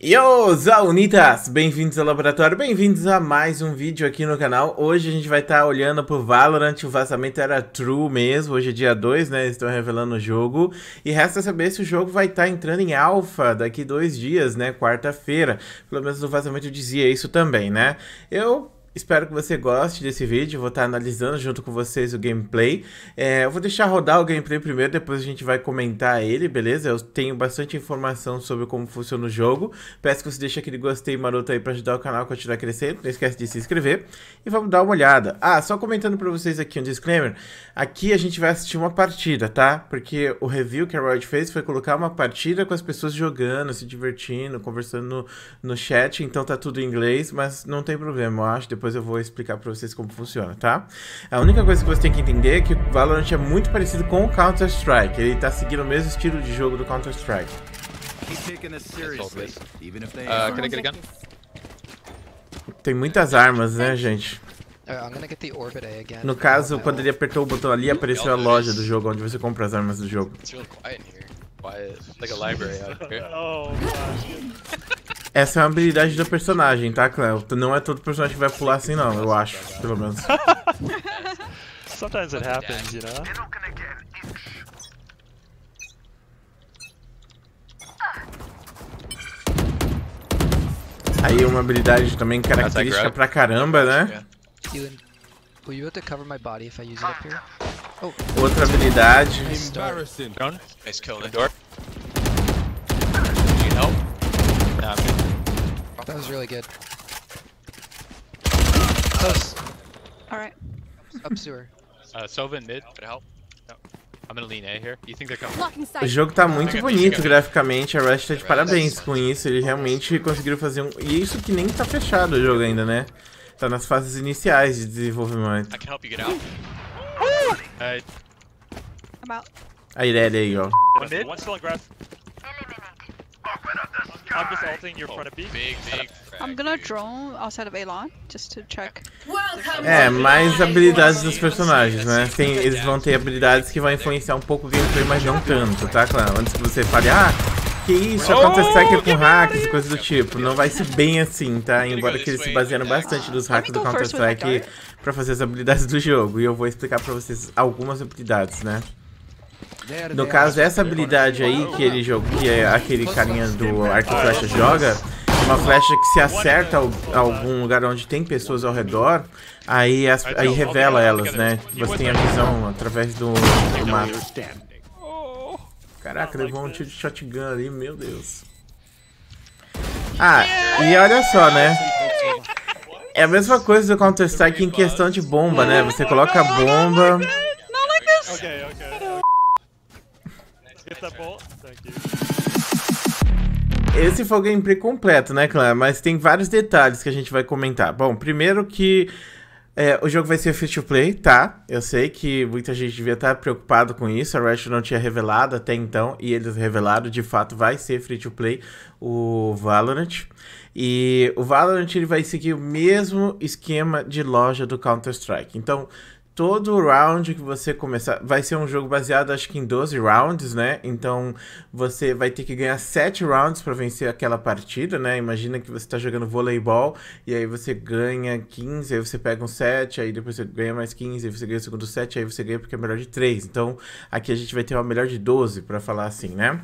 Yo, Zaunitas! Bem-vindos ao laboratório, bem-vindos a mais um vídeo aqui no canal. Hoje a gente vai estar tá olhando pro Valorant, o vazamento era true mesmo, hoje é dia 2, né, estão revelando o jogo. E resta saber se o jogo vai estar tá entrando em alfa daqui dois dias, né, quarta-feira. Pelo menos o vazamento dizia isso também, né. Eu Espero que você goste desse vídeo, vou estar tá analisando junto com vocês o gameplay. É, eu vou deixar rodar o gameplay primeiro, depois a gente vai comentar ele, beleza? Eu tenho bastante informação sobre como funciona o jogo. Peço que você deixe aquele gostei maroto aí para ajudar o canal a continuar crescendo. Não esquece de se inscrever e vamos dar uma olhada. Ah, só comentando para vocês aqui um disclaimer. Aqui a gente vai assistir uma partida, tá? Porque o review que a Riot fez foi colocar uma partida com as pessoas jogando, se divertindo, conversando no, no chat. Então tá tudo em inglês, mas não tem problema, eu acho. Depois depois eu vou explicar pra vocês como funciona, tá? A única coisa que você tem que entender é que o Valorant é muito parecido com o Counter-Strike. Ele tá seguindo o mesmo estilo de jogo do Counter-Strike. Ah, tem muitas armas, né, gente? É, no caso, quando ele apertou o botão ali, apareceu a loja do jogo, onde você compra as armas do jogo. quiet Like a library out here. oh, gosh. Essa é uma habilidade do personagem, tá, Cleo? Não é todo personagem que vai pular assim, não, eu acho, pelo menos. Sometimes it happens, you know? Aí uma habilidade também característica pra caramba, né? É. Outra habilidade. Nice kill, door. happy. That was really good. Close. Alright. Up sewer. Uh, Sova in mid, could help. No. I'm gonna lean A here. You think they're coming? O jogo tá muito bonito graficamente, a Rush tá de parabéns com isso, eles realmente conseguiram fazer um... E isso que nem tá fechado o jogo ainda, né? Tá nas fases iniciais de desenvolvimento. I can help you A Irelia aí, ó. One mid, one still in graph. I'm just ulting your oh, front of B. Big, big I'm gonna drone outside of Elon, just to check. É, mais habilidades dos personagens, né? Tem, eles vão ter habilidades que vão influenciar um pouco o gameplay, mas não tanto, tá? Claro, antes que você fale, ah, que isso, oh, acontece aqui com hacks e coisas do tipo. Não vai ser bem assim, tá? Embora que eles se basearam bastante nos hacks do Counter-Strike pra fazer as habilidades do jogo. E eu vou explicar pra vocês algumas habilidades, né? No é caso, essa habilidade aí que ele joga, que é aquele carinha do arco flecha joga, uma flecha que se acerta a algum lugar onde tem pessoas ao redor, aí, as, aí revela elas, né? Você tem a visão através do, do mapa. Caraca, levou um tiro de shotgun ali, meu Deus. Ah, e olha só, né? É a mesma coisa do Counter-Strike em questão de bomba, né? Você coloca a bomba... Okay, okay. Tá tá bom? Esse foi o gameplay completo, né, Clã? Mas tem vários detalhes que a gente vai comentar. Bom, primeiro que é, o jogo vai ser free to play, tá? Eu sei que muita gente devia estar preocupado com isso, a Rush não tinha revelado até então, e eles revelaram, de fato vai ser free to play o Valorant. E o Valorant ele vai seguir o mesmo esquema de loja do Counter-Strike. Então, todo round que você começar. Vai ser um jogo baseado, acho que em 12 rounds, né? Então você vai ter que ganhar 7 rounds para vencer aquela partida, né? Imagina que você tá jogando voleibol e aí você ganha 15, aí você pega um 7, aí depois você ganha mais 15, aí você ganha o segundo 7, aí você ganha porque é melhor de 3. Então aqui a gente vai ter uma melhor de 12, para falar assim, né?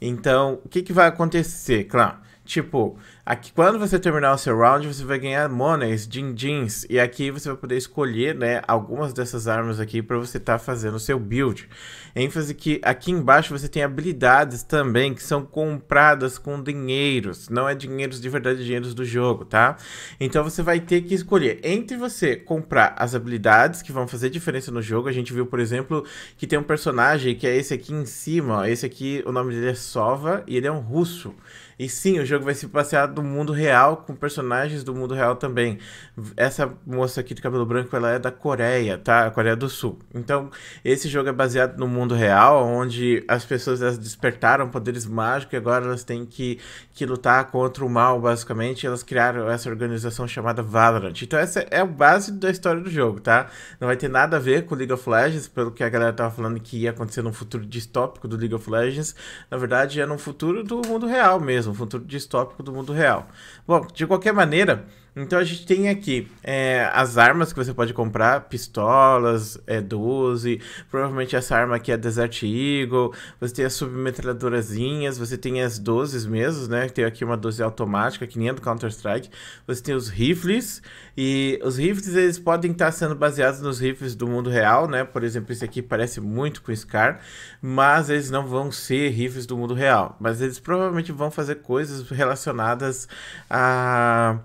Então, o que, que vai acontecer? Claro. Tipo, aqui quando você terminar o seu round, você vai ganhar monies, din-dins. E aqui você vai poder escolher, né, algumas dessas armas aqui para você estar tá fazendo o seu build. ênfase que aqui embaixo você tem habilidades também que são compradas com dinheiros. Não é dinheiros de verdade, é dinheiros do jogo, tá? Então você vai ter que escolher entre você comprar as habilidades que vão fazer diferença no jogo. A gente viu, por exemplo, que tem um personagem que é esse aqui em cima, ó. Esse aqui, o nome dele é Sova e ele é um russo. E sim, o jogo vai se passear no mundo real, com personagens do mundo real também. Essa moça aqui de cabelo branco, ela é da Coreia, tá? Coreia do Sul. Então, esse jogo é baseado no mundo real, onde as pessoas elas despertaram poderes mágicos e agora elas têm que, que lutar contra o mal, basicamente. Elas criaram essa organização chamada Valorant. Então, essa é a base da história do jogo, tá? Não vai ter nada a ver com League of Legends, pelo que a galera tava falando que ia acontecer num futuro distópico do League of Legends. Na verdade, é num futuro do mundo real mesmo um futuro distópico do mundo real. Bom, de qualquer maneira, então a gente tem aqui é, as armas que você pode comprar, pistolas, é 12, provavelmente essa arma aqui é Desert Eagle, você tem as submetralhadorazinhas, você tem as 12 mesmo, né? Tem aqui uma 12 automática, que nem do Counter-Strike, você tem os rifles, e os rifles eles podem estar sendo baseados nos rifles do mundo real, né? Por exemplo, esse aqui parece muito com Scar, mas eles não vão ser rifles do mundo real, mas eles provavelmente vão fazer coisas relacionadas a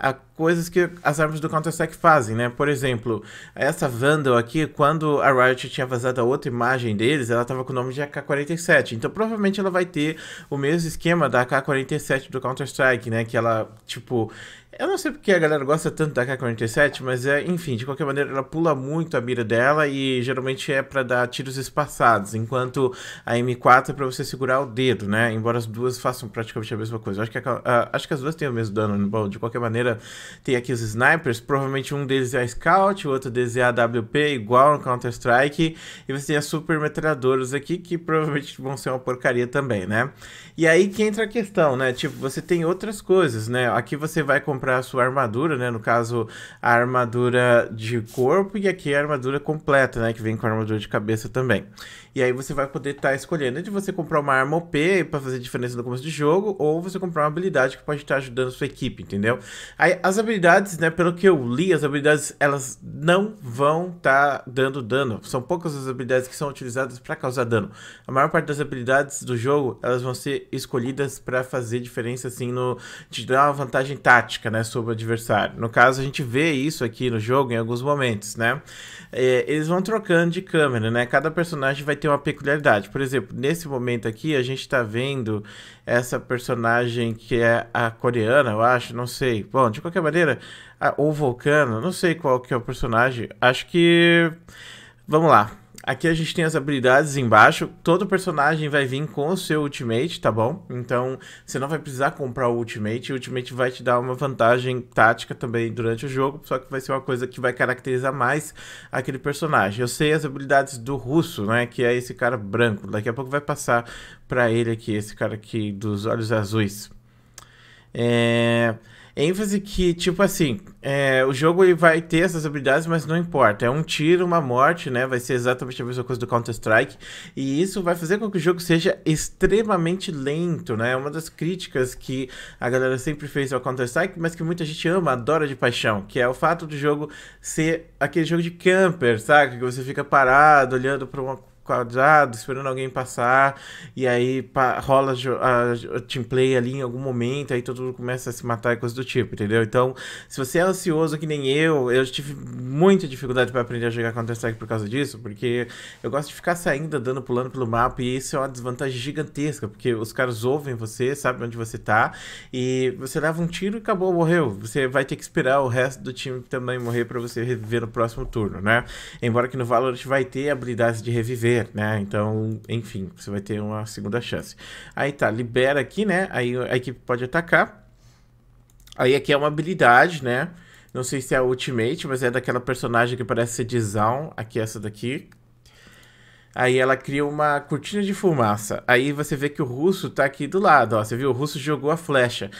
a coisas que as armas do Counter-Strike fazem, né? Por exemplo, essa Vandal aqui, quando a Riot tinha vazado a outra imagem deles, ela tava com o nome de AK-47. Então provavelmente ela vai ter o mesmo esquema da AK-47 do Counter-Strike, né? Que ela, tipo, eu não sei porque a galera gosta tanto da K-47, mas é, enfim, de qualquer maneira ela pula muito a mira dela e geralmente é para dar tiros espaçados, enquanto a M4 é para você segurar o dedo, né? Embora as duas façam praticamente a mesma coisa. Eu acho que, a, acho que as duas têm o mesmo dano, bom, de qualquer maneira tem aqui os snipers, provavelmente um deles é a Scout, o outro deles é a AWP, igual no Counter-Strike. E você tem as super metralhadoras aqui, que provavelmente vão ser uma porcaria também, né? E aí que entra a questão, né? Tipo, você tem outras coisas, né? Aqui você vai comprar a sua armadura, né? No caso, a armadura de corpo e aqui a armadura completa, né? Que vem com a armadura de cabeça também. E aí você vai poder estar tá escolhendo de você comprar uma arma OP para fazer diferença no começo do jogo, ou você comprar uma habilidade que pode estar tá ajudando a sua equipe, entendeu? Aí as habilidades, né, pelo que eu li, as habilidades elas não vão estar tá dando dano. São poucas as habilidades que são utilizadas para causar dano. A maior parte das habilidades do jogo, elas vão ser escolhidas para fazer diferença assim no te dar uma vantagem tática, né, sobre o adversário. No caso, a gente vê isso aqui no jogo em alguns momentos, né? É, eles vão trocando de câmera, né? Cada personagem vai tem uma peculiaridade. Por exemplo, nesse momento aqui, a gente está vendo essa personagem que é a coreana, eu acho, não sei. Bom, de qualquer maneira, a, ou Vulcano, não sei qual que é o personagem. Acho que. Vamos lá. Aqui a gente tem as habilidades embaixo. Todo personagem vai vir com o seu ultimate, tá bom? Então você não vai precisar comprar o ultimate. O ultimate vai te dar uma vantagem tática também durante o jogo, só que vai ser uma coisa que vai caracterizar mais aquele personagem. Eu sei as habilidades do russo, né? Que é esse cara branco. Daqui a pouco vai passar para ele aqui, esse cara aqui dos olhos azuis. É ênfase que, tipo assim, é, o jogo ele vai ter essas habilidades, mas não importa. É um tiro, uma morte, né? Vai ser exatamente a mesma coisa do Counter-Strike. E isso vai fazer com que o jogo seja extremamente lento, né? É uma das críticas que a galera sempre fez ao Counter-Strike, mas que muita gente ama, adora de paixão, que é o fato do jogo ser aquele jogo de camper, sabe? Que você fica parado, olhando para uma quadrado, esperando alguém passar, e aí pa rola a, a teamplay ali em algum momento, aí todo mundo começa a se matar e coisas do tipo, entendeu? Então, se você é ansioso que nem eu, eu tive muita dificuldade para aprender a jogar Counter-Strike por causa disso, porque eu gosto de ficar saindo, andando, pulando pelo mapa, e isso é uma desvantagem gigantesca, porque os caras ouvem você, sabem onde você tá, e você leva um tiro e acabou, morreu. Você vai ter que esperar o resto do time também morrer para você reviver no próximo turno, né? Embora que no Valorant vai ter habilidades de reviver, né? Então, enfim, você vai ter uma segunda chance. Aí tá, libera aqui, né? Aí a equipe pode atacar. Aí aqui é uma habilidade, né? Não sei se é a Ultimate, mas é daquela personagem que parece ser de Zaun. Aqui é essa daqui. Aí ela cria uma cortina de fumaça. Aí você vê que o russo tá aqui do lado, ó. Você viu? O russo jogou a flecha.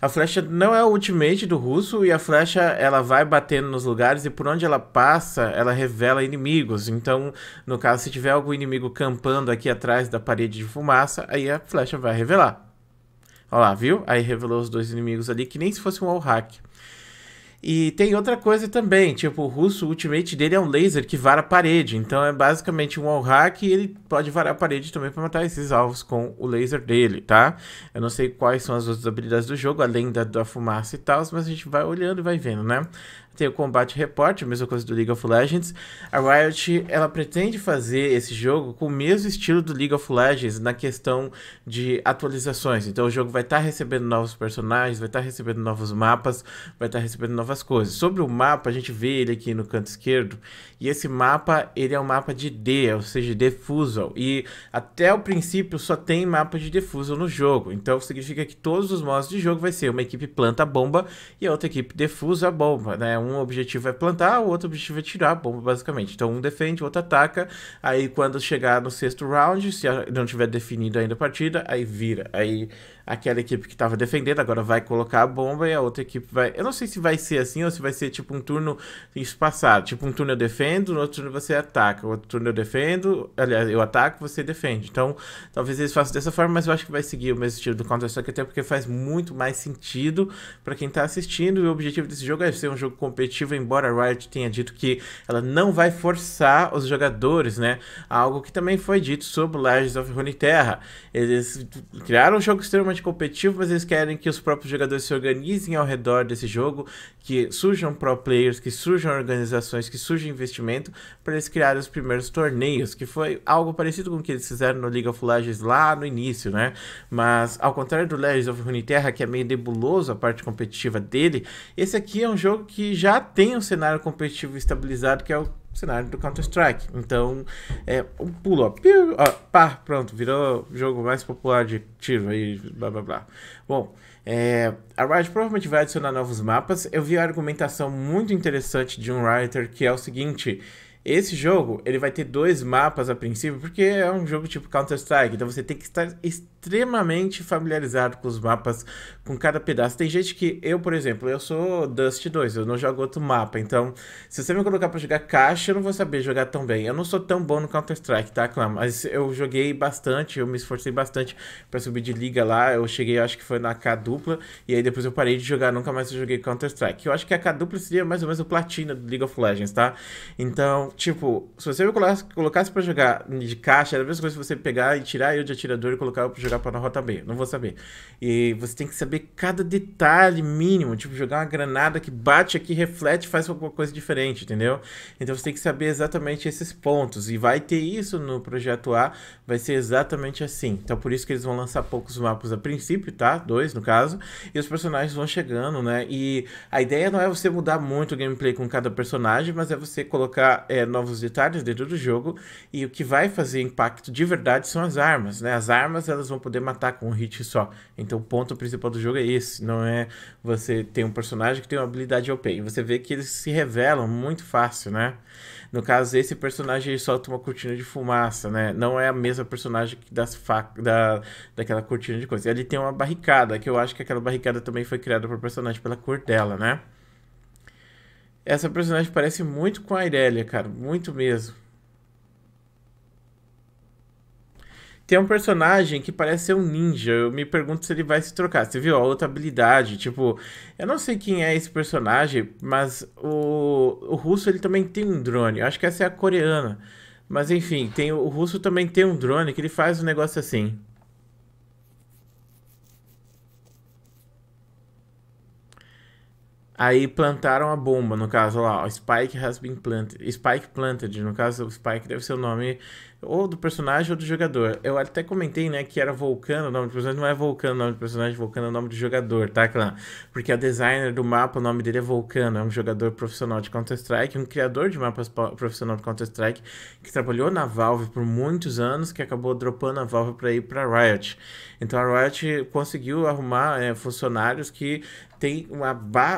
A flecha não é o ultimate do russo e a flecha ela vai batendo nos lugares e por onde ela passa, ela revela inimigos. Então, no caso, se tiver algum inimigo campando aqui atrás da parede de fumaça, aí a flecha vai revelar. Olha lá, viu? Aí revelou os dois inimigos ali, que nem se fosse um all hack. E tem outra coisa também, tipo, o russo, o ultimate dele é um laser que vara a parede. Então é basicamente um all hack e ele pode varar a parede também para matar esses alvos com o laser dele, tá? Eu não sei quais são as outras habilidades do jogo, além da, da fumaça e tal, mas a gente vai olhando e vai vendo, né? Tem o Combat Report, a mesma coisa do League of Legends. A Riot, ela pretende fazer esse jogo com o mesmo estilo do League of Legends na questão de atualizações. Então o jogo vai estar tá recebendo novos personagens, vai estar tá recebendo novos mapas, vai estar tá recebendo novas algumas coisas. Sobre o mapa, a gente vê ele aqui no canto esquerdo, e esse mapa, ele é um mapa de D, ou seja, Defusal, e até o princípio só tem mapa de Defusal no jogo, então significa que todos os modos de jogo vai ser uma equipe planta a bomba e a outra equipe defusa a bomba, né? Um objetivo é plantar, o outro objetivo é tirar a bomba, basicamente. Então um defende, o outro ataca, aí quando chegar no sexto round, se não tiver definido ainda a partida, aí vira, aí aquela equipe que estava defendendo agora vai colocar a bomba e a outra equipe vai... Eu não sei se vai ser assim, ou se vai ser tipo um turno espaçado. Tipo, um turno eu defendo, no outro turno você ataca. Outro turno eu defendo, aliás, eu ataco, você defende. Então, talvez eles façam dessa forma, mas eu acho que vai seguir o mesmo estilo do Counter-Strike, até porque faz muito mais sentido para quem tá assistindo. E o objetivo desse jogo é ser um jogo competitivo, embora a Riot tenha dito que ela não vai forçar os jogadores, né? Algo que também foi dito sobre Legends of Runeterra. Eles criaram um jogo extremamente competitivo, mas eles querem que os próprios jogadores se organizem ao redor desse jogo, que surjam pro players, que surjam organizações, que surjam investimento para eles criarem os primeiros torneios, que foi algo parecido com o que eles fizeram no League of Legends lá no início, né? Mas ao contrário do Legends of Runeterra, que é meio nebuloso a parte competitiva dele, esse aqui é um jogo que já tem um cenário competitivo estabilizado, que é o cenário do Counter-Strike. Então, é um pulo, ó, piu, ó, pá, pronto, virou o jogo mais popular de tiro aí, blá blá blá. Bom, é, a Riot provavelmente vai adicionar novos mapas. Eu vi a argumentação muito interessante de um writer que é o seguinte: esse jogo, ele vai ter dois mapas a princípio, porque é um jogo tipo Counter-Strike, então você tem que estar extremamente familiarizado com os mapas, com cada pedaço. Tem gente que, eu, por exemplo, eu sou Dust 2, eu não jogo outro mapa, então se você me colocar para jogar caixa, eu não vou saber jogar tão bem. Eu não sou tão bom no Counter-Strike, tá, Clã? mas eu joguei bastante, eu me esforcei bastante para subir de liga lá, eu cheguei, acho que foi na K dupla, e aí depois eu parei de jogar, nunca mais eu joguei Counter-Strike. Eu acho que a K dupla seria mais ou menos o platina do League of Legends, tá? Então, tipo, se você me colocasse pra jogar de caixa, era a mesma coisa se você pegar e tirar eu de atirador e colocar eu pra jogar pra na rota B. Não vou saber. E você tem que saber cada detalhe mínimo, tipo, jogar uma granada que bate aqui, reflete, faz alguma coisa diferente, entendeu? Então você tem que saber exatamente esses pontos. E vai ter isso no projeto A, vai ser exatamente assim. Então por isso que eles vão lançar poucos mapas a princípio, tá? Dois, no caso. E os personagens vão chegando, né? E a ideia não é você mudar muito o gameplay com cada personagem, mas é você colocar. É, novos detalhes dentro do jogo e o que vai fazer impacto de verdade são as armas, né? As armas elas vão poder matar com um hit só. Então o ponto principal do jogo é esse, não é você ter um personagem que tem uma habilidade OP. E você vê que eles se revelam muito fácil, né? No caso esse personagem ele solta uma cortina de fumaça, né? Não é a mesma personagem que das fac... da daquela cortina de coisa. Ele tem uma barricada, que eu acho que aquela barricada também foi criada por personagem pela cor dela, né? Essa personagem parece muito com a Irelia, cara. Muito mesmo. Tem um personagem que parece ser um ninja. Eu me pergunto se ele vai se trocar. Você viu a outra habilidade? Tipo, eu não sei quem é esse personagem, mas o, o russo ele também tem um drone. Eu acho que essa é a coreana. Mas enfim, tem o russo também tem um drone que ele faz um negócio assim. Aí plantaram a bomba, no caso lá, ó, Spike has been planted. Spike planted, no caso, o Spike deve ser o nome ou do personagem ou do jogador. Eu até comentei, né, que era Vulcano o nome do personagem, não é Vulcano o nome do personagem, Vulcano é o nome do jogador, tá, claro? Porque a designer do mapa, o nome dele é Vulcano, é um jogador profissional de Counter-Strike, um criador de mapas profissional de Counter-Strike, que trabalhou na Valve por muitos anos, que acabou dropando a Valve para ir para Riot. Então a Riot conseguiu arrumar é, funcionários que tem uma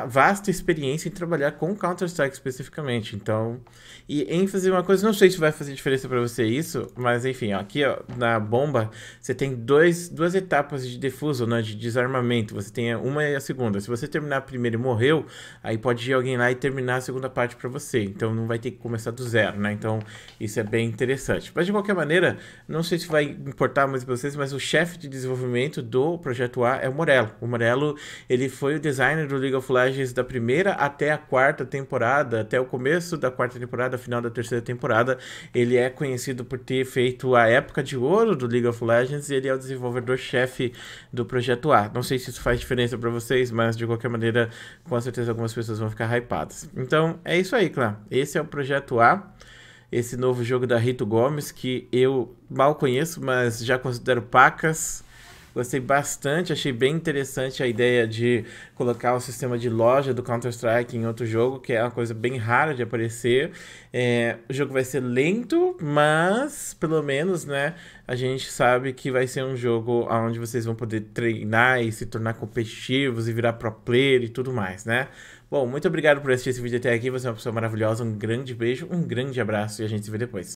vasta experiência em trabalhar com Counter-Strike especificamente. Então, e ênfase uma coisa, não sei se vai fazer diferença para você isso, mas enfim, ó, aqui ó, na bomba você tem dois, duas etapas de defuso, né, de desarmamento. Você tem uma e a segunda. Se você terminar a primeira e morreu, aí pode ir alguém lá e terminar a segunda parte para você. Então não vai ter que começar do zero, né? Então isso é bem interessante. Mas de qualquer maneira, não sei se vai importar mais para vocês, mas o chefe de desenvolvimento do projeto A é o Morello. O Morello, ele foi o design do League of Legends da primeira até a quarta temporada, até o começo da quarta temporada, final da terceira temporada, ele é conhecido por ter feito a época de ouro do League of Legends e ele é o desenvolvedor-chefe do projeto A. Não sei se isso faz diferença para vocês, mas de qualquer maneira, com certeza algumas pessoas vão ficar hypadas. Então, é isso aí, clã. Esse é o projeto A esse novo jogo da Rito Gomes, que eu mal conheço, mas já considero pacas. Gostei bastante, achei bem interessante a ideia de colocar o sistema de loja do Counter-Strike em outro jogo, que é uma coisa bem rara de aparecer. É, o jogo vai ser lento, mas pelo menos, né, a gente sabe que vai ser um jogo onde vocês vão poder treinar e se tornar competitivos e virar pro player e tudo mais, né? Bom, muito obrigado por assistir esse vídeo até aqui. Você é uma pessoa maravilhosa. Um grande beijo, um grande abraço e a gente se vê depois.